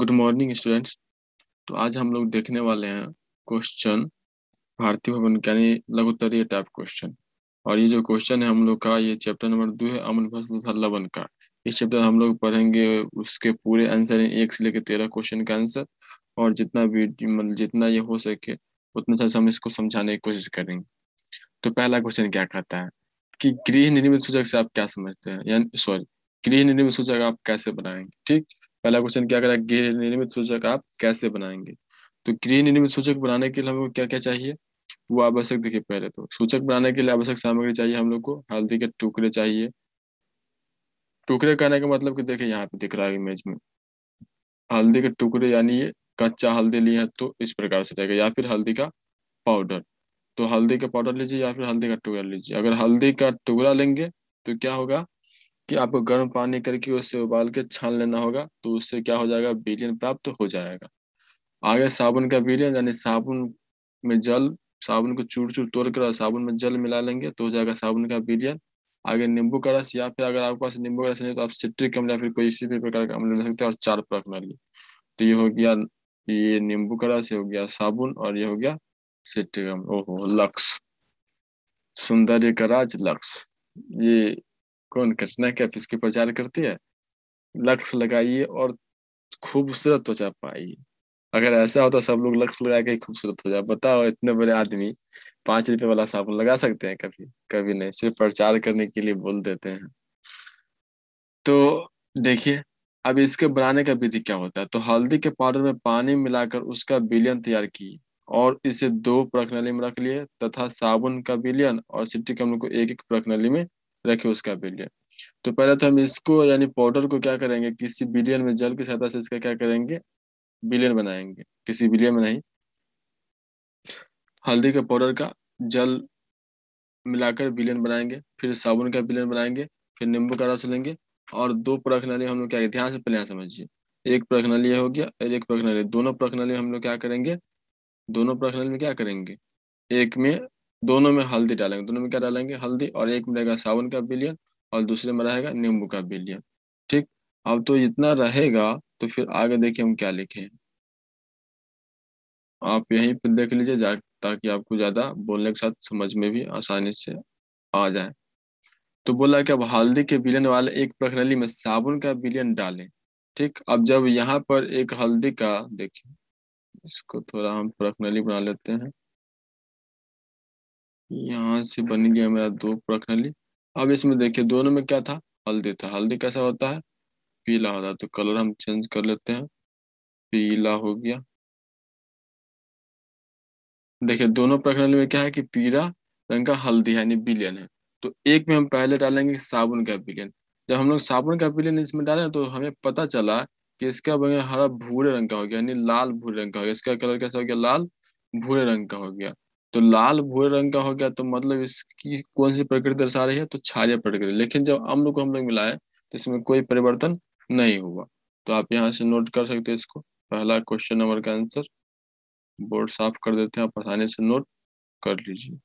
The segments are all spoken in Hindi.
गुड मॉर्निंग स्टूडेंट्स तो आज हम लोग देखने वाले हैं क्वेश्चन भारतीय भवन यानी लघुत्तरीय टाइप क्वेश्चन और ये जो क्वेश्चन है हम लोग का ये चैप्टर नंबर दो है अमन फसल तथा लवन का इस चैप्टर हम लोग पढ़ेंगे उसके पूरे आंसर एक से लेकर तेरह क्वेश्चन का आंसर और जितना भी मतलब जितना ये हो सके उतना अच्छा से हम इसको समझाने की कोशिश करेंगे तो पहला क्वेश्चन क्या कहता है कि गृह निर्मित सूचक से आप क्या समझते हैं यानी सॉरी गृह निर्मित सूचक आप कैसे बनाएंगे ठीक पहला क्वेश्चन क्या करा गृह निर्मित सूचक आप कैसे बनाएंगे तो गृह निर्मित सूचक बनाने के लिए हमें क्या क्या चाहिए वो आवश्यक देखिए पहले तो सूचक बनाने के लिए आवश्यक सामग्री चाहिए हम लोग को हल्दी के टुकड़े चाहिए टुकड़े करने का मतलब कि देखिए यहाँ पे दिख रहा है इमेज में हल्दी के टुकड़े यानी ये कच्चा हल्दी लिए तो इस प्रकार से जाएगा या फिर हल्दी का पाउडर तो हल्दी का पाउडर लीजिए या फिर हल्दी का टुकड़ा लीजिए अगर हल्दी का टुकड़ा लेंगे तो क्या होगा कि आपको गर्म पानी करके उसे उबाल के छान लेना होगा तो उससे क्या हो जाएगा बीजन प्राप्त हो जाएगा आगे साबुन का बीजन यानी साबुन में जल साबुन को चूर चूर तोड़ कर साबुन में जल मिला लेंगे तो हो जाएगा साबुन का बीजन आगे नींबू का रस या फिर अगर आपके पास नींबू का रस नहीं तो आप सिट्रिक अम्ल या फिर कोई इसी भी प्रकार का अम्ल ले सकते हैं और चार प्रक तो ये हो गया ये नींबू का रस ये हो गया साबुन और ये हो गया सिट्रिक अम्ल ओहो लक्स सौंदर्य का राज लक्स ये कौन कृष्णा कैप इसके प्रचार करती है लक्ष्य लगाइए और खूबसूरत त्वचा पाइए अगर ऐसा होता सब लोग लक्ष्य लगा के खूबसूरत हो जाए बताओ इतने बड़े आदमी पांच रुपए वाला साबुन लगा सकते हैं कभी कभी नहीं सिर्फ प्रचार करने के लिए बोल देते हैं तो देखिए अब इसके बनाने का विधि क्या होता है तो हल्दी के पाउडर में पानी मिलाकर उसका बिलियन तैयार की और इसे दो प्रकनली में रख लिए तथा साबुन का बिलियन और सिट्रिक अम्ल को एक एक प्रकनली में रखे उसका बिलियन तो पहले तो हम इसको यानी पाउडर को क्या करेंगे किसी बिलियन में जल की सहायता से इसका क्या करेंगे बिलियन बनाएंगे किसी बिलियन में नहीं हल्दी के पाउडर का जल मिलाकर बिलियन बनाएंगे फिर साबुन का बिलियन बनाएंगे फिर नींबू का रस लेंगे और दो प्रखनली हम लोग क्या ध्यान से पहले यहाँ समझिए एक प्रखनली हो गया और एक प्रखनली दोनों प्रखनली हम लोग क्या करेंगे दोनों प्रखनली में क्या करेंगे एक में दोनों में हल्दी डालेंगे दोनों में क्या डालेंगे हल्दी और एक में रहेगा सावन का बिलियन और दूसरे में रहेगा नींबू का बिलियन ठीक अब तो इतना रहेगा तो फिर आगे देखिए हम क्या लिखे आप यहीं पर देख लीजिए जा ताकि आपको ज़्यादा बोलने के साथ समझ में भी आसानी से आ जाए तो बोला कि अब हल्दी के बिलियन वाले एक प्रखनली में साबुन का बिलियन डालें ठीक अब जब यहाँ पर एक हल्दी का देखिए इसको थोड़ा हम प्रखनली बना लेते हैं यहाँ से बन गया मेरा दो प्रखंड अब इसमें देखिए दोनों में क्या था हल्दी था हल्दी कैसा होता है पीला होता है तो कलर हम चेंज कर लेते हैं पीला हो गया देखिए दोनों प्रखंड में क्या है कि पीला रंग का हल्दी है यानी बिलियन है तो एक में हम पहले डालेंगे साबुन का बिलियन जब हम लोग साबुन का बिलियन इसमें डालें तो हमें पता चला कि इसका बन हरा भूरे रंग का हो गया यानी लाल भूरे रंग का हो गया इसका कलर कैसा हो गया लाल भूरे रंग का हो गया तो लाल भूरे रंग का हो गया तो मतलब इसकी कौन सी प्रकृति दर्शा रही है तो क्षारीय प्रकृति लेकिन जब अम्ल को हम लोग मिलाए तो इसमें कोई परिवर्तन नहीं हुआ तो आप यहाँ से नोट कर सकते हैं इसको पहला क्वेश्चन नंबर का आंसर बोर्ड साफ कर देते हैं आप आसानी से नोट कर लीजिए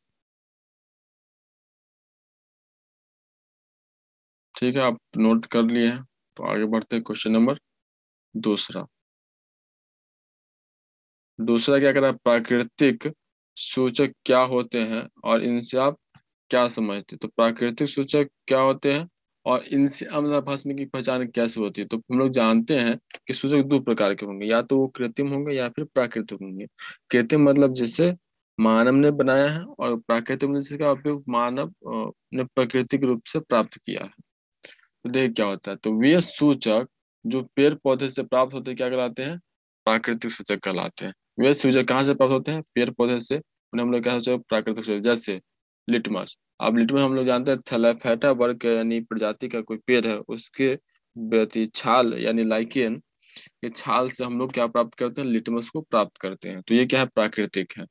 ठीक है आप नोट कर लिए हैं तो आगे बढ़ते हैं क्वेश्चन नंबर दूसरा दूसरा क्या करा प्राकृतिक सूचक क्या होते हैं और इनसे आप क्या समझते तो प्राकृतिक सूचक क्या होते हैं और इनसे अमला भाषण की पहचान कैसे होती है तो हम लोग जानते हैं कि सूचक दो प्रकार के होंगे या तो वो कृत्रिम होंगे या फिर प्राकृतिक होंगे कृत्रिम मतलब जिसे मानव ने बनाया है और प्राकृतिक मतलब जिसका उपयोग मानव ने प्राकृतिक रूप से प्राप्त किया है तो देख क्या होता है तो वे सूचक जो पेड़ पौधे से प्राप्त होते क्या कहलाते हैं प्राकृतिक सूचक कहलाते हैं वे सूर्य कहाँ से प्राप्त होते हैं पेड़ पौधे से उन्हें हम लोग क्या सोचे प्राकृतिक सूर्य जैसे लिटमस अब लिटमस हम लोग जानते हैं थैलाफेटा वर्ग यानी प्रजाति का कोई पेड़ है उसके छाल यानी लाइकेन ये छाल से हम लोग क्या प्राप्त करते हैं लिटमस को प्राप्त करते हैं तो ये क्या है प्राकृतिक है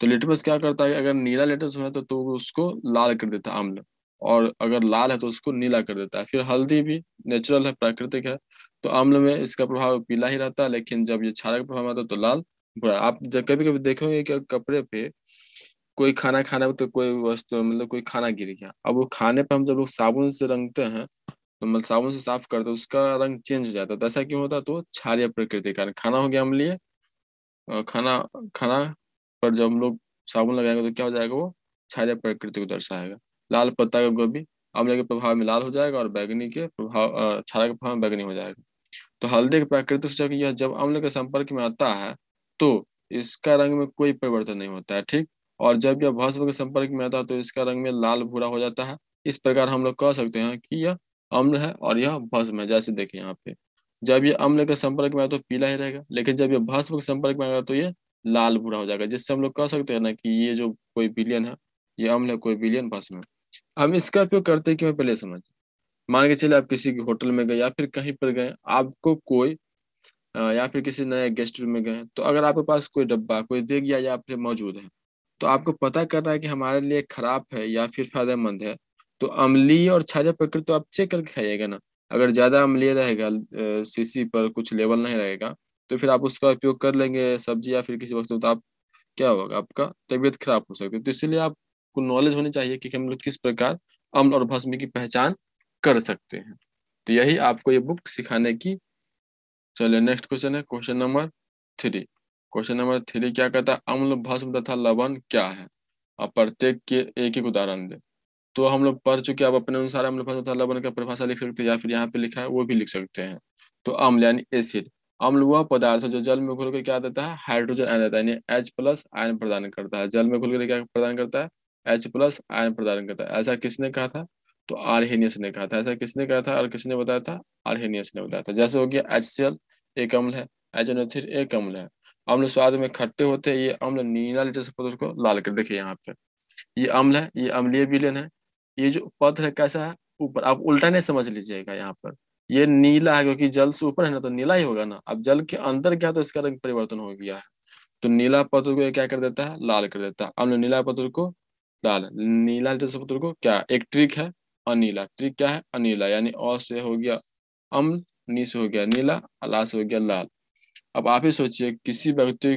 तो लिटमस क्या करता है अगर नीला लिटमस है तो, तो उसको लाल कर देता है आम्ल और अगर लाल है तो उसको नीला कर देता है फिर हल्दी भी नेचुरल है प्राकृतिक है तो आम्ल में इसका प्रभाव पीला ही रहता है लेकिन जब ये का प्रभाव आता है तो लाल बुरा आप कभी कभी देखोगे कि कपड़े पे कोई खाना खाना तो कोई वस्तु मतलब कोई खाना गिर गया अब वो खाने पर हम जब लोग साबुन से रंगते हैं तो मतलब साबुन से साफ करते उसका रंग चेंज हो जाता है तो ऐसा क्यों होता तो क्षारीय प्रकृति कारण खाना हो गया अम्लीय खाना खाना पर जब हम लोग साबुन लगाएंगे तो क्या हो जाएगा वो क्षारीय प्रकृति को दर्शाएगा लाल पत्ता का गोभी आमले के प्रभाव में लाल हो जाएगा और बैगनी के प्रभाव क्षारा के प्रभाव में बैगनी हो जाएगा तो हल्दी के प्राकृतिक सूचक यह जब अम्ल के संपर्क में आता है तो इसका रंग में कोई परिवर्तन नहीं होता है ठीक और जब यह भस्म के संपर्क में आता है तो इसका रंग में लाल भूरा हो जाता है इस प्रकार हम लोग कह सकते हैं कि यह अम्ल है और यह भस्म है जैसे देखिए यहाँ पे जब यह अम्ल के संपर्क में आए तो पीला ही रहेगा लेकिन जब यह भस्म के संपर्क में आएगा तो ये लाल भूरा हो जाएगा जिससे हम लोग कह सकते हैं ना कि ये जो कोई विलियन है ये अम्ल है कोई विलियन भस्म है हम इसका उपयोग करते क्यों पहले समझ मान के चले आप किसी होटल में गए या फिर कहीं पर गए आपको कोई या फिर किसी नए गेस्ट रूम में गए तो अगर आपके पास कोई डब्बा कोई देख गया या फिर मौजूद है तो आपको पता करना है कि हमारे लिए खराब है या फिर फायदेमंद है तो अमली और छाजा पकड़ तो आप चेक करके खाइएगा ना अगर ज़्यादा अमली रहेगा सीसी पर कुछ लेवल नहीं रहेगा तो फिर आप उसका उपयोग कर लेंगे सब्जी या फिर किसी वस्तु तो आप क्या होगा आपका तबीयत खराब हो सकती है तो इसलिए आपको नॉलेज होनी चाहिए कि हम लोग किस प्रकार अम्ल और भस्मी की पहचान कर सकते हैं तो यही आपको ये बुक सिखाने की चलिए नेक्स्ट क्वेश्चन है question number three question number three क्या कहता है अम्ल भस्म तथा लवण क्या है अब प्रत्येक के एक एक उदाहरण दे तो हम लोग पढ़ चुके अब अपने अनुसार अम्ल भस्म तथा लवण का परिभाषा लिख सकते हैं या फिर यहाँ पे लिखा है वो भी लिख सकते हैं तो अम्ल यानी एसिड अम्ल वह पदार्थ जो जल में घुल के क्या देता है हाइड्रोजन आयन देता है यानी एच प्लस आयन प्रदान करता है जल में घुल के क्या प्रदान करता है एच प्लस आयन प्रदान करता है ऐसा किसने कहा था तो आरहेनियस ने कहा था ऐसा किसने कहा था और किसने बताया था आरहेनियस ने बताया था जैसे हो गया एच सी एल एक अम्ल है एजोनेथिर एक अम्ल है अम्ल स्वाद में खट्टे होते हैं ये अम्ल नीला जैसे से उसको लाल कर देखिए यहाँ पे ये अम्ल है ये अम्लीय विलियन है ये जो पद है कैसा है ऊपर आप उल्टा नहीं समझ लीजिएगा यहाँ पर ये नीला है क्योंकि जल से ऊपर है ना तो नीला ही होगा ना अब जल के अंदर क्या तो इसका रंग परिवर्तन हो गया है तो नीला पत्र को क्या कर देता है लाल कर देता है अम्ल नीला पत्र को लाल नीला पत्र को क्या एक ट्रिक है अनिला ट्रिक क्या है अनिला यानी अ से हो गया अम्ल नी से हो गया नीला अला से हो गया लाल अब आप ही सोचिए किसी व्यक्ति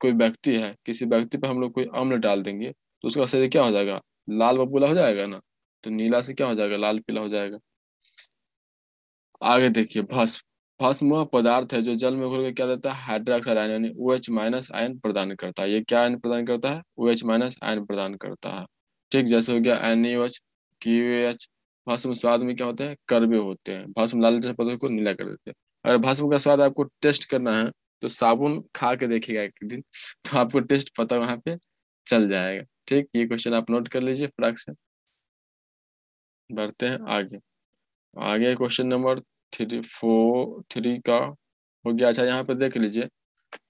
कोई व्यक्ति है किसी व्यक्ति पर हम लोग कोई अम्ल डाल देंगे तो उसका शरीर क्या हो जाएगा लाल बबूला हो जाएगा ना तो नीला से क्या हो जाएगा लाल पीला हो जाएगा आगे देखिए भस्म भस्म वह पदार्थ है जो जल में घुल के क्या देता है हाइड्रोक्साइड आयन यानी ओ एच माइनस आयन प्रदान करता है ये क्या आयन प्रदान करता है ओ एच माइनस आयन प्रदान करता है ठीक जैसे हो गया एन एच e कि भाषम स्वाद में क्या होते हैं करवे होते हैं भाषम लाल जैसे पदार्थ को नीला कर देते हैं अगर भाषम का स्वाद आपको टेस्ट करना है तो साबुन खा के देखेगा एक दिन तो आपको टेस्ट पता वहां पे चल जाएगा ठीक ये क्वेश्चन आप नोट कर लीजिए फ्राक से बढ़ते हैं हाँ। आगे आगे question number three four three का हो गया अच्छा यहाँ पे देख लीजिए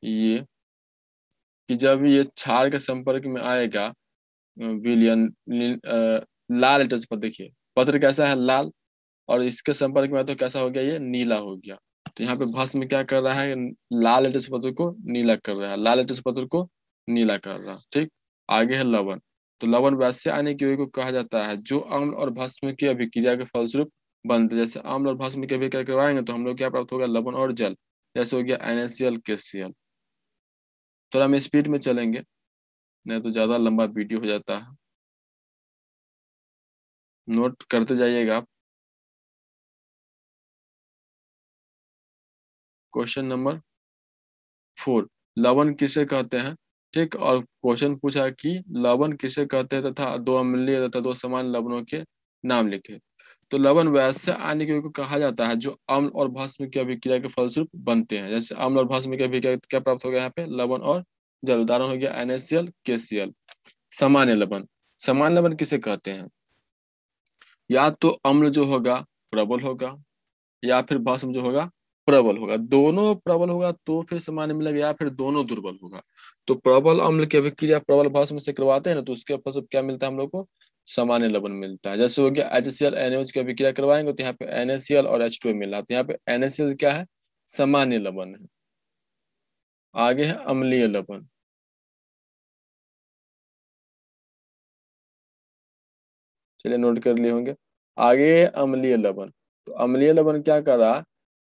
ये कि जब ये छार के संपर्क में आएगा विलियन लाल लेटर्स पर देखिए पत्र कैसा है लाल और इसके संपर्क में तो कैसा हो गया ये नीला हो गया तो यहाँ पे भस्म क्या कर रहा है लाल लेटर्स पत्र को नीला कर रहा है लाल लेटर्स पत्र को नीला कर रहा है ठीक आगे है लवन तो लवन वैसे आने की को कहा जाता है जो अम्ल और भस्म की अभिक्रिया के फलस्वरूप बनते जैसे अम्ल और भस्म की अभिक्रिया करवाएंगे तो हम लोग क्या प्राप्त होगा लवन और जल जैसे हो गया एन के थोड़ा हम स्पीड में चलेंगे नहीं तो ज़्यादा लंबा वीडियो हो जाता है नोट करते जाइएगा आप क्वेश्चन नंबर फोर लवन किसे कहते हैं ठीक और क्वेश्चन पूछा कि लवन किसे कहते हैं तथा दो अम्लीय तथा दो समान लवनों के नाम लिखे तो लवन वैसे आने के कहा जाता है जो अम्ल और भस्म की अभिक्रिया के फलस्वरूप बनते हैं जैसे अम्ल और भस्म की अभिक्रिया क्या प्राप्त हो गया यहाँ पे लवन और जल उदाहरण हो गया एनएसएल केसीएल सामान्य लवन सामान्य लवन किसे कहते हैं या तो अम्ल जो होगा प्रबल होगा या फिर भस्म जो होगा प्रबल होगा दोनों प्रबल होगा तो फिर सामान्य मिलेगा या फिर दोनों दुर्बल होगा तो प्रबल अम्ल की अभिक्रिया प्रबल भस्म से करवाते हैं ना तो उसके फसल क्या मिलता है हम लोग को सामान्य लवन मिलता है जैसे हो गया एच सी एल एन की अभिक्रिया करवाएंगे तो यहाँ पे एन और एच टू मिल रहा तो यहाँ पे एन क्या है सामान्य लवन है आगे है अम्लीय लवन चलिए नोट कर लिए होंगे आगे अम्लीय लवण तो अम्लीय लवण क्या रहा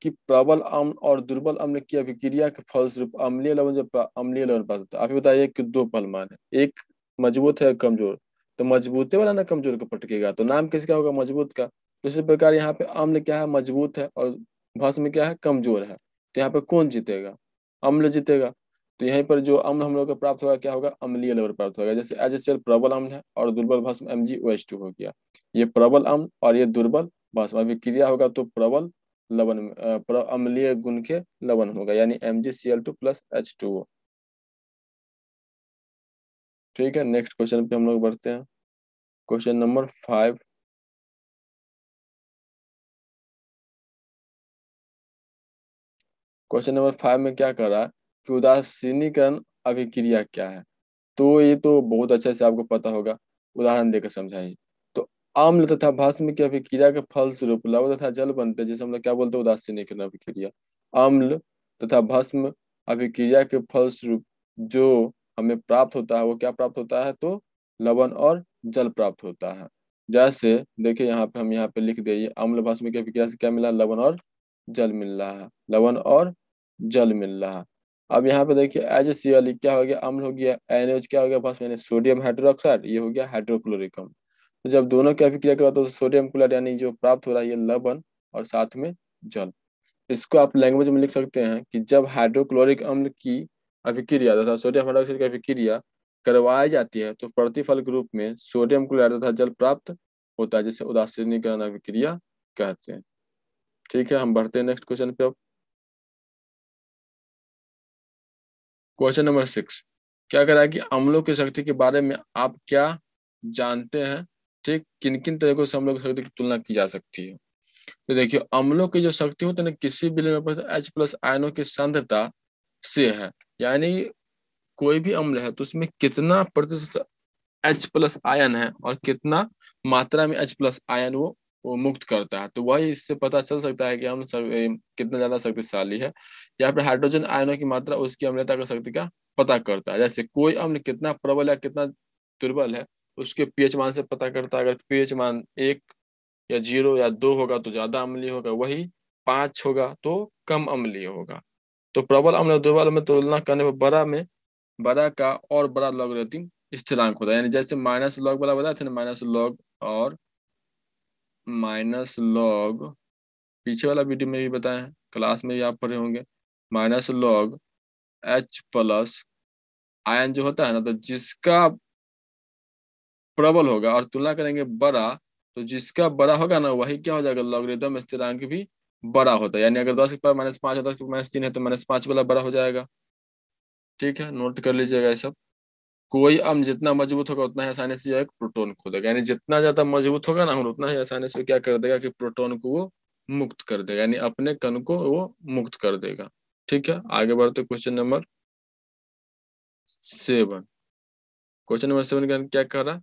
कि प्रबल अम्ल और दुर्बल अम्ल की अभिक्रिया के फलस्वरूप अम्लीय लवण जब अम्लीय लवन प्राप्त होता है आप बताइए कि दो पलमान है एक मजबूत है कमजोर तो मजबूती वाला ना कमजोर को पटकेगा तो नाम किसका होगा मजबूत का तो इसी प्रकार यहाँ पे अम्ल क्या है मजबूत है और भस्म क्या है कमजोर है तो यहाँ पे कौन जीतेगा अम्ल जीतेगा तो यहीं पर जो अम्ल हम लोग को प्राप्त होगा क्या होगा अम्लीय लवण प्राप्त होगा जैसे एच सी एल प्रबल अम्ल है और दुर्बल भस्म M G O H two हो गया ये प्रबल अम्ल और ये दुर्बल भस्म अभी क्रिया होगा तो प्रबल लवन अम्लीय गुण के लवन होगा यानी M G C L two plus H two O ठीक है नेक्स्ट क्वेश्चन पे हम लोग बढ़ते हैं question number five question number five में क्या कर रहा है कि उदासीनीकरण अभिक्रिया क्या है तो ये तो बहुत अच्छे से आपको पता होगा उदाहरण देकर समझाइए तो आम्ल तथा भस्म की अभिक्रिया के फलस्वरूप लव तथा जल बनते जैसे हम लोग क्या बोलते हैं उदासीनीकरण अभिक्रिया आम्ल तथा भस्म अभिक्रिया के फलस्वरूप जो हमें प्राप्त होता है वो क्या प्राप्त होता है तो लवण और जल प्राप्त होता है जैसे देखिए यहाँ पे हम यहाँ पे लिख दिए अम्ल भस्म की अभिक्रिया से क्या मिला लवण और जल मिल रहा है लवण और जल मिल रहा है अब यहाँ पे देखिए एच सी एल क्या हो गया अम्ल हो गया एन एच क्या हो गया पास मैंने सोडियम हाइड्रोक्साइड ये हो गया हाइड्रोक्लोरिक अम्ल तो जब दोनों की अभिक्रिया करा तो सोडियम क्लोराइड यानी जो प्राप्त हो रहा है ये लवन और साथ में जल इसको आप लैंग्वेज में लिख सकते हैं कि जब हाइड्रोक्लोरिक अम्ल की अभिक्रिया तथा सोडियम हाइड्रोक्साइड की अभिक्रिया करवाई जाती है तो प्रतिफल ग्रुप में सोडियम क्लोराइड तथा जल प्राप्त होता है जिसे उदासीनीकरण अभिक्रिया कहते हैं ठीक है हम बढ़ते हैं नेक्स्ट क्वेश्चन पे अब क्वेश्चन नंबर सिक्स क्या कह रहा है कि अम्लों की शक्ति के बारे में आप क्या जानते हैं ठीक किन किन तरीकों से अम्लों की शक्ति की तुलना की जा सकती है तो देखिए अम्लों की जो शक्ति होती है ना किसी भी एच प्लस आयनों की सांद्रता से है यानी कोई भी अम्ल है तो उसमें कितना प्रतिशत एच प्लस आयन है और कितना मात्रा में एच प्लस आयन वो मुक्त करता है तो वही इससे पता चल सकता है कि हम कितना ज्यादा शक्तिशाली है या फिर हाइड्रोजन आयनों की मात्रा उसकी अम्लता का शक्ति का पता करता है जैसे कोई अम्ल कितना प्रबल या कितना दुर्बल है उसके पीएच मान से पता करता है अगर पीएच मान एक या जीरो या दो होगा तो ज्यादा अम्लीय होगा वही पाँच होगा तो कम अम्लीय होगा तो प्रबल अम्ल दुर्बल में तुलना करने पर बड़ा में बड़ा का और बड़ा लॉग रेटिंग स्थिरांक होता है यानी जैसे माइनस लॉग वाला बताया था ना माइनस लॉग और माइनस लॉग पीछे वाला वीडियो में भी बताए हैं क्लास में भी आप पढ़े होंगे minus log H plus ion जो होता है ना तो जिसका प्रबल होगा और तुलना करेंगे बड़ा तो जिसका बड़ा होगा ना वही क्या हो जाएगा लॉगरिदम स्थिरांक भी बड़ा होता है यानी अगर दस के पास माइनस पाँच है दस के माइनस तीन है तो माइनस पाँच वाला बड़ा हो जाएगा ठीक है नोट कर लीजिएगा ये सब कोई अम जितना मजबूत होगा उतना ही आसानी से एक प्रोटोन खोदेगा यानी जितना ज्यादा मजबूत होगा ना हम उतना ही आसानी से क्या कर देगा कि प्रोटोन को वो मुक्त कर देगा यानी अपने कण को वो मुक्त कर देगा ठीक है आगे बढ़ते question number seven question number seven का क्या कह रहा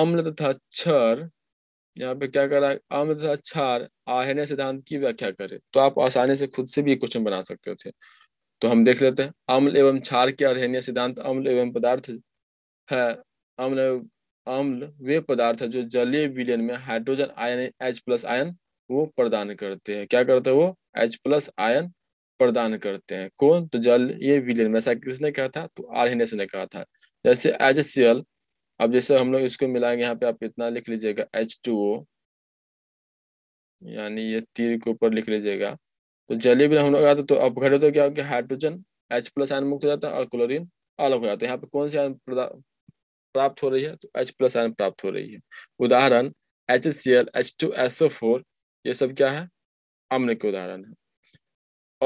अम्ल तथा क्षर यहाँ पे क्या कर रहा है अम्ल तथा क्षर आहने सिद्धांत की व्याख्या करे तो आप आसानी से खुद से भी क्वेश्चन बना सकते थे तो हम देख लेते हैं अम्ल एवं क्षार के अध्ययन सिद्धांत अम्ल एवं पदार्थ है अम्ल अम्ल वे पदार्थ जो जलीय विलयन में hydrogen ion H plus ion वो प्रदान करते हैं क्या करते हैं वो एच प्लस आयन प्रदान करते हैं कौन तो जल ये विलयन में ऐसा किसने कहा था तो आर्नेस ने कहा था जैसे एच सी एल अब जैसे हम लोग इसको मिलाएंगे यहाँ पे आप इतना लिख लीजिएगा एच टू ओ यानी ये तीर के ऊपर लिख लीजिएगा तो जलीय हम लोग का तो अपघटित तो क्या हो गया हाइड्रोजन एच प्लस आयन मुक्त हो जाता है और क्लोरीन अलग हो जाता है यहाँ पे कौन सी आयन प्राप्त हो रही है तो एच प्लस आयन प्राप्त हो रही है उदाहरण H C L H two S O four ये सब क्या है अम्ल के उदाहरण है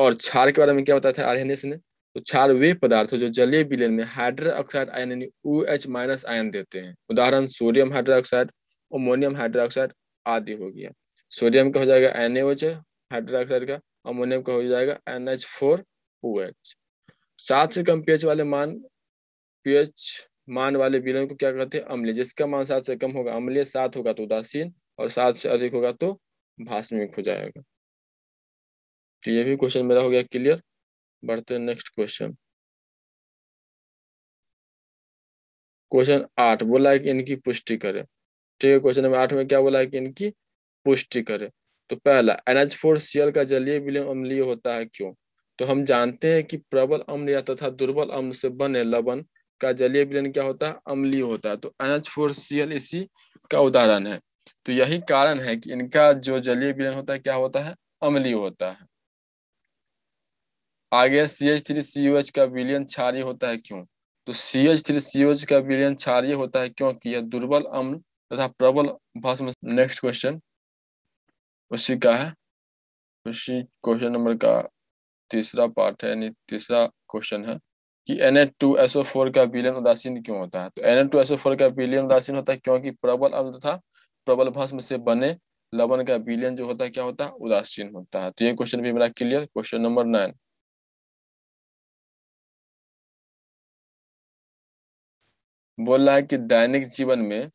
और क्षार के बारे में क्या बताया था आर्यनिस ने तो क्षार वे पदार्थ जो जलीय विलयन में हाइड्रो ऑक्साइड आयन यानी ओ एच माइनस आयन देते हैं उदाहरण sodium hydroxide ammonium hydroxide आदि हो गया सोडियम का हो जाएगा एन एच हाइड्रो ऑक्साइड का अमोनियम का हो जाएगा N H four O H सात से कम पीएच वाले मान पीएच मान वाले विलयन को क्या कहते हैं अम्लीय जिसका मान सात से कम होगा अम्लीय सात होगा तो उदासीन और सात से अधिक होगा तो भाषमिक हो जाएगा तो ये भी क्वेश्चन मेरा हो गया क्लियर बढ़ते हैं नेक्स्ट क्वेश्चन क्वेश्चन आठ बोला है कि इनकी पुष्टि करें ठीक है क्वेश्चन नंबर आठ में क्या बोला है कि इनकी पुष्टि करें तो पहला एनएच फोर सीएल का जलीय विलियम अम्लीय होता है क्यों तो हम जानते हैं कि प्रबल अम्ल या तथा दुर्बल अम्ल से बने लवन का जलीय विलियन क्या होता है अम्लीय होता है तो एनएच फोर सीएल इसी का उदाहरण है तो यही कारण है कि इनका जो जलीय विलयन होता है क्या होता है अम्लीय होता है आगे C H three C H का विलियन क्षारीय होता है क्यों तो C H three C H का विलियन क्षारीय होता है क्योंकि यह दुर्बल अम्ल तथा प्रबल भस्म नेक्स्ट क्वेश्चन उसी का है उसी क्वेश्चन नंबर का तीसरा पार्ट है यानी तीसरा क्वेश्चन है कि टू फोर का बिलियन उदासीन क्यों होता है तो एन टू फोर का बिलियन उदासीन होता है क्योंकि प्रबल अम्ल था प्रबल भस्म से बने लवन का बिलियन जो होता है क्या होता है उदासीन होता है तो ये क्वेश्चन भी मेरा क्लियर क्वेश्चन नंबर नाइन बोल रहा है कि दैनिक जीवन में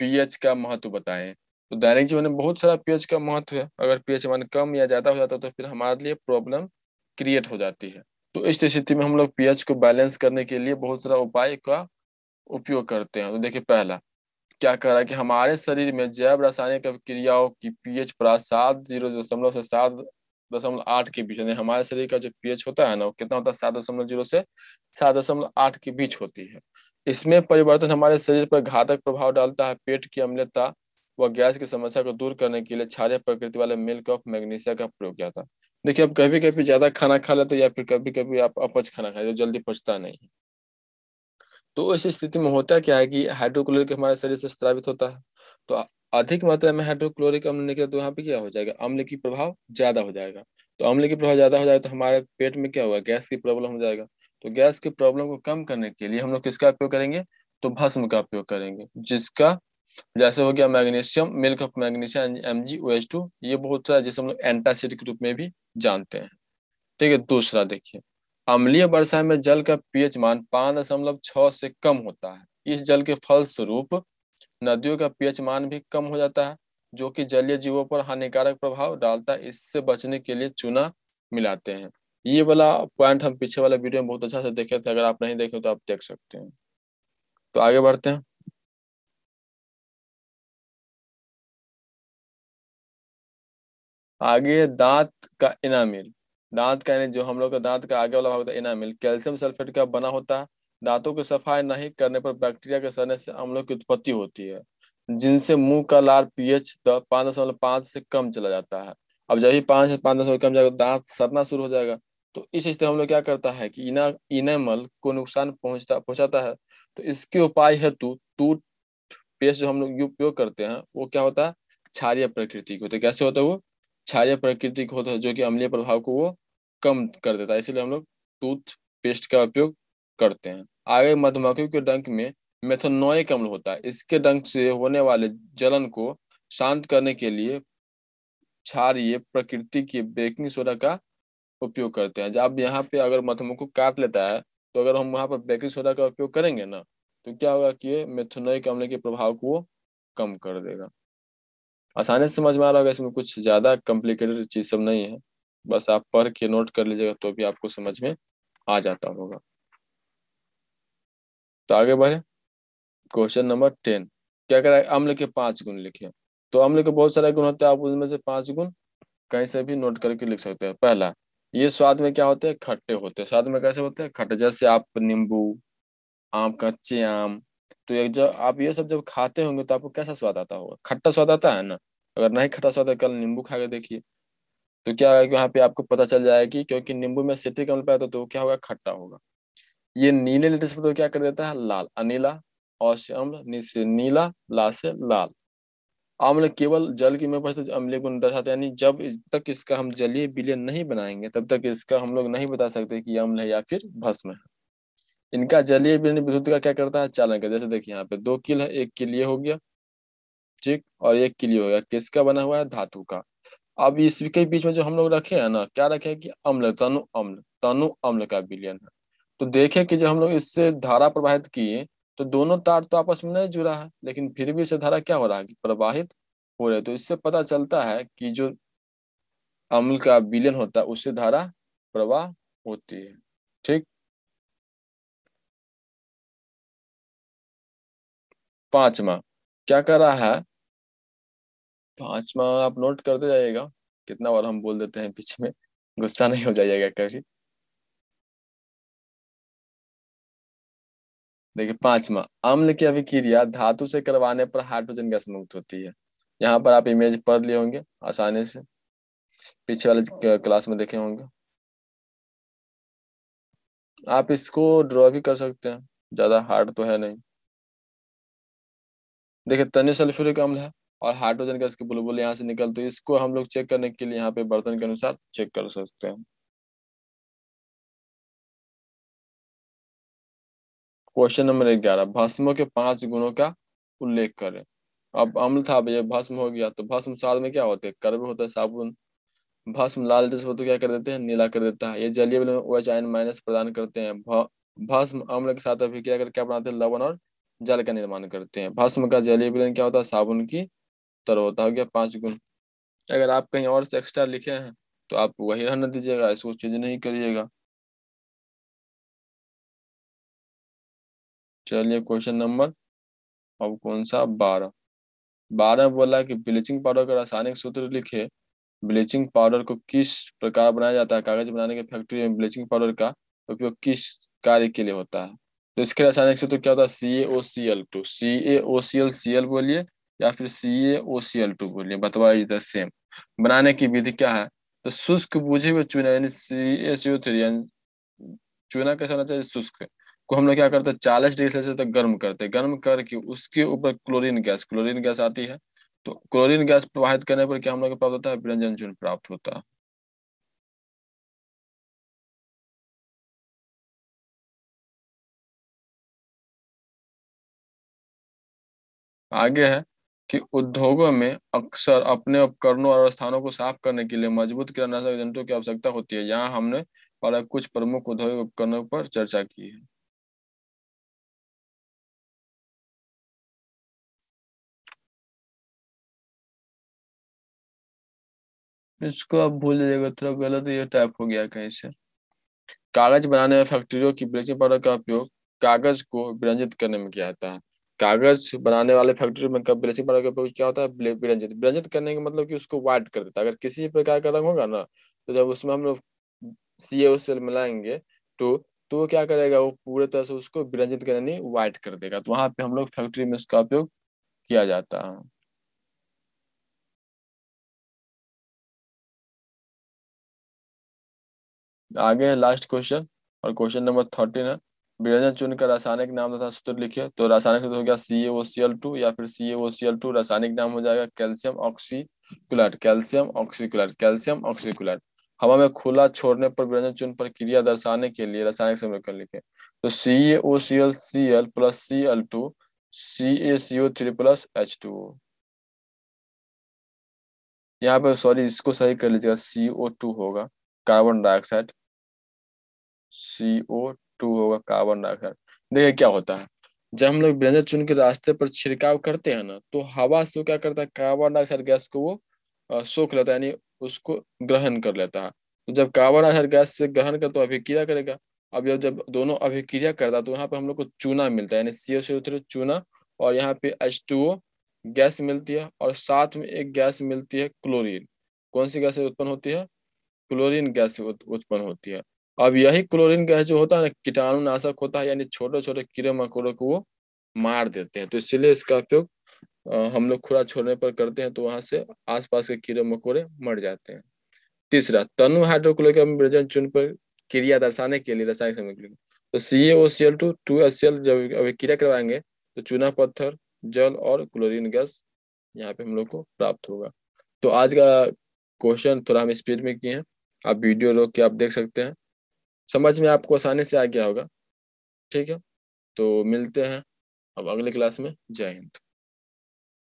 पीएच का महत्व बताएं तो दैनिक जीवन में बहुत सारा पीएच का महत्व है अगर पीएच मान कम या ज्यादा हो जाता है तो फिर हमारे लिए प्रॉब्लम क्रिएट हो जाती है तो इस स्थिति में हम लोग पीएच को बैलेंस करने के लिए बहुत सारा उपाय का उपयोग करते हैं तो देखिए पहला क्या कह रहा है कि हमारे शरीर में जैव रासायनिक क्रियाओं की पीएच प्राय सात जीरो दशमलव से सात दशमलव आठ के बीच यानी हमारे शरीर का जो पीएच होता है ना वो कितना होता है सात दशमलव जीरो से सात दशमलव आठ के बीच होती है इसमें परिवर्तन हमारे शरीर पर घातक प्रभाव डालता है पेट की अम्लता व गैस की समस्या को दूर करने के लिए छारे प्रकृति वाले मिल्क ऑफ मैग्नीशिया का प्रयोग किया था देखिए आप कभी कभी ज्यादा खाना खा लेते या फिर कभी कभी आप अपच खाना खाए जो जल्दी पचता नहीं तो इस स्थिति में होता क्या है कि हाइड्रोक्लोरिक हमारे शरीर से स्त्रावित होता है तो अधिक मात्रा में हाइड्रोक्लोरिक अम्ल निकले तो यहाँ पे क्या हो जाएगा अम्ल की प्रभाव ज्यादा हो जाएगा तो अम्ल की प्रभाव ज्यादा हो जाएगा तो हमारे पेट में क्या होगा गैस की प्रॉब्लम हो जाएगा तो गैस की प्रॉब्लम को कम करने के लिए हम लोग किसका उपयोग करेंगे तो भस्म का उपयोग करेंगे जिसका जैसे हो गया magnesium milk of magnesium M G O H two ये बहुत सारा जैसे हम लोग एंटासिड के रूप में भी जानते हैं ठीक है दूसरा देखिए अम्लीय वर्षा में जल का पीएच मान पांच दशमलव छ से कम होता है इस जल के फलस्वरूप नदियों का पीएच मान भी कम हो जाता है जो कि जलीय जीवों पर हानिकारक प्रभाव डालता है इससे बचने के लिए चूना मिलाते हैं ये वाला पॉइंट हम पीछे वाला वीडियो में बहुत अच्छा से देखे थे अगर आप नहीं देखे तो आप देख सकते हैं तो आगे बढ़ते हैं आगे दांत का इनामिल दांत का यानी जो हम लोग का दांत का आगे वाला भाग होता है इनामिल कैल्शियम सल्फेट का बना होता है दांतों की सफाई नहीं करने पर बैक्टीरिया के सड़ने से अम्लों की उत्पत्ति होती है जिनसे मुंह का लार पीएच पाँच दशमलव पाँच से कम चला जाता है अब जब ही पाँच से पाँच दशमलव कम जाएगा दांत सड़ना शुरू हो जाएगा तो इस स्थिति हम लोग क्या करता है कि इना इनेमल को नुकसान पहुंचता पहुंचाता है तो इसके उपाय हेतु टूथ पेस्ट जो हम लोग उपयोग करते हैं वो क्या होता है क्षारिय प्रकृति की होती है कैसे होता है वो क्षारीय प्रकृति होता है जो कि अम्लीय प्रभाव को वो कम कर देता है इसलिए हम लोग टूथ पेस्ट का उपयोग करते हैं आगे मधुमक्खी के डंक में मेथोनोइक अम्ल होता है इसके डंक से होने वाले जलन को शांत करने के लिए क्षारिय प्रकृति के बेकिंग सोडा का उपयोग करते हैं जब यहाँ पे अगर मधुमक्खी काट लेता है तो अगर हम वहाँ पर बेकिंग सोडा का उपयोग करेंगे ना तो क्या होगा कि मेथोनोइक अम्ल के प्रभाव को कम कर देगा आसानी से समझ में आ रहा होगा इसमें कुछ ज़्यादा कॉम्प्लिकेटेड चीज़ सब नहीं है बस आप पढ़ के नोट कर लीजिएगा तो भी आपको समझ में आ जाता होगा तो आगे बढ़े क्वेश्चन नंबर टेन क्या है अम्ल के पांच गुण लिखे तो अम्ल के बहुत सारे गुण होते हैं आप उनमें से पांच गुण कहीं से भी नोट करके लिख सकते हैं पहला ये स्वाद में क्या होते हैं खट्टे होते हैं स्वाद में कैसे होते हैं खट्टे जैसे आप नींबू आम कच्चे आम तो ये जब आप ये सब जब खाते होंगे तो आपको कैसा स्वाद आता होगा खट्टा स्वाद आता है ना अगर नहीं खट्टा स्वाद है कल नींबू खा के देखिए तो क्या होगा कि वहाँ पे आपको पता चल जाएगा कि क्योंकि नींबू में सिट्रिक अम्ल पाया तो क्या होगा खट्टा होगा ये नीले पर तो क्या कर देता है लाल अनिला और से अम्ल से नीला ला से लाल अम्ल केवल जल की में तो अम्लीय गुण दर्शाते यानी जब तक इसका हम जलीय विलय नहीं बनाएंगे तब तक इसका हम लोग नहीं बता सकते कि अम्ल है या फिर भस्म है इनका जलीय बीर्ण विद्युत का क्या करता है चालन का जैसे देखिए यहाँ पे दो किल है एक किल ये हो गया ठीक और एक किल ये हो गया किसका बना हुआ है धातु का अब इसके बीच में जो हम लोग रखे हैं ना क्या रखे हैं कि अम्ल तनु अम्ल तनु अम्ल का विलियन है तो देखे कि जब हम लोग इससे धारा प्रवाहित किए तो दोनों तार तो आपस में नहीं जुड़ा है लेकिन फिर भी इससे धारा क्या हो रहा है प्रवाहित हो रहे तो इससे पता चलता है कि जो अम्ल का विलयन होता है उससे धारा प्रवाह होती है ठीक पांचवा क्या कर रहा है पांचवा आप नोट करते जाइएगा कितना बार हम बोल देते हैं पीछे में गुस्सा नहीं हो जाइएगा कभी देखिए पांचवा अम्ल की अभिक्रिया धातु से करवाने पर हाइड्रोजन गैस मुक्त होती है यहाँ पर आप इमेज पढ़ लिए होंगे आसानी से पीछे वाले क्लास में देखे होंगे आप इसको ड्रॉ भी कर सकते हैं ज्यादा हार्ड तो है नहीं देखिए तने सल्फ्यूरिक अम्ल है और हाइड्रोजन गैस के बुलबुल यहाँ से निकलते हैं इसको हम लोग चेक करने के लिए यहाँ पे बर्तन के अनुसार चेक कर सकते हैं क्वेश्चन नंबर ग्यारह भस्मों के पांच गुणों का उल्लेख करें अब अम्ल था भैया भस्म हो गया तो भस्म साल में क्या होते हैं कर्व होता है साबुन भस्म लाल डिस्को तो क्या कर देते हैं नीला कर देता है ये जलीय में ओ एच माइनस प्रदान करते हैं भस्म अम्ल के साथ अभिक्रिया कर क्या बनाते हैं लवन और जल का निर्माण करते हैं भस्म का जलीय विलयन क्या होता है साबुन की तरह होता हो गया पांच गुण अगर आप कहीं और से एक्स्ट्रा लिखे हैं तो आप वही रहने दीजिएगा इसको चेंज नहीं करिएगा चलिए क्वेश्चन नंबर अब कौन सा बारह बारह बोला कि ब्लीचिंग पाउडर का रासायनिक सूत्र लिखे ब्लीचिंग पाउडर को किस प्रकार बनाया जाता है कागज बनाने के फैक्ट्री में ब्लीचिंग पाउडर का उपयोग किस कार्य के लिए होता है तो इसके रासायनिक से तो क्या होता है C A O C L two C A O C L C L बोलिए या फिर सी A O C L to बोलिए बतवा सेम बनाने की विधि क्या है तो शुष्क बुझे हुए चूना यानी सी ए सी ओ थ्री चूना कैसा होना चाहिए शुष्क को हम लोग क्या करते हैं चालीस डिग्री सेल्सियस तक गर्म करते हैं गर्म करके उसके ऊपर क्लोरीन गैस क्लोरीन गैस आती है तो क्लोरीन गैस प्रवाहित करने पर क्या हम लोग प्राप्त होता है व्यंजन चूर्ण प्राप्त होता है आगे है कि उद्योगों में अक्सर अपने उपकरणों और स्थानों को साफ करने के लिए मजबूत कीटनाशक एजेंटों की आवश्यकता होती है यहाँ हमने पर कुछ प्रमुख औद्योगिक उपकरणों पर चर्चा की है इसको आप भूल जाइएगा थोड़ा तो गलत ये टाइप हो गया कहीं से कागज बनाने में फैक्ट्रियों की ब्लीचिंग पाउडर का उपयोग कागज को विरंजित करने में किया जाता है कागज बनाने वाले फैक्ट्री में कब ब्लीचिंग पाउडर का क्या होता है विरंजित विरंजित करने का मतलब कि उसको व्हाइट कर देता है अगर किसी प्रकार का रंग होगा ना तो जब उसमें हम लोग सी ए सेल मिलाएंगे तो तो वो क्या करेगा वो पूरे तरह से उसको विरंजित कर यानी व्हाइट कर देगा तो वहां पे हम लोग फैक्ट्री में उसका उपयोग किया जाता है आगे है लास्ट क्वेश्चन और क्वेश्चन नंबर थर्टीन है विभाजन चुनकर रासायनिक नाम तथा सूत्र लिखिए तो रासायनिक सूत्र हो गया सी A O C L to या फिर सी A O C L to रासायनिक नाम हो जाएगा कैल्शियम ऑक्सीकुलेट कैल्शियम ऑक्सीकुलेट कैल्शियम ऑक्सीकुलेट हवा में खुला छोड़ने पर विभाजन चुन पर क्रिया दर्शाने के लिए रासायनिक समीकरण लिखे तो C A O C L C L plus C L two C A C O three plus H two O यहाँ पे सॉरी इसको सही कर लीजिएगा सी ओ टू होगा carbon dioxide C O two होगा कार्बन डाइऑक्साइड देखिए क्या होता है जब हम लोग व्यंजन चून के रास्ते पर छिड़काव करते हैं ना तो हवा से क्या करता है कार्बन डाइऑक्साइड गैस को वो सोख लेता है यानी उसको ग्रहण कर लेता है तो जब कार्बन डाइऑक्साइड गैस से ग्रहण कर तो अभिक्रिया करेगा अब जब जब दोनों अभिक्रिया करता तो यहाँ पे हम लोग को चूना मिलता है यानी सी थ्री चूना और यहाँ पे एच गैस मिलती है और साथ में एक गैस मिलती है क्लोरीन कौन सी गैस उत्पन्न होती है क्लोरीन गैस उत्पन्न होती है अब यही क्लोरीन गैस जो होता है ना कीटाणुनाशक होता है यानी छोटे छोटे कीड़े मकोड़ों को वो मार देते हैं तो इसलिए इसका उपयोग हम लोग खुरा छोड़ने पर करते हैं तो वहां से आसपास के कीड़े मकोड़े मर जाते हैं तीसरा तनु हाइड्रोक्लोरिक अम्लजन चुन पर क्रिया दर्शाने के लिए रासायनिक सामग्री तो C O C L two two S C L जब अभी क्रिया करवाएंगे तो चूना पत्थर जल और क्लोरीन गैस यहाँ पे हम लोग को प्राप्त होगा तो आज का क्वेश्चन थोड़ा हम स्पीड में किए हैं आप वीडियो रोक के आप देख सकते हैं समझ में आपको आसानी से आ गया होगा ठीक है तो मिलते हैं अब अगले क्लास में जय हिंद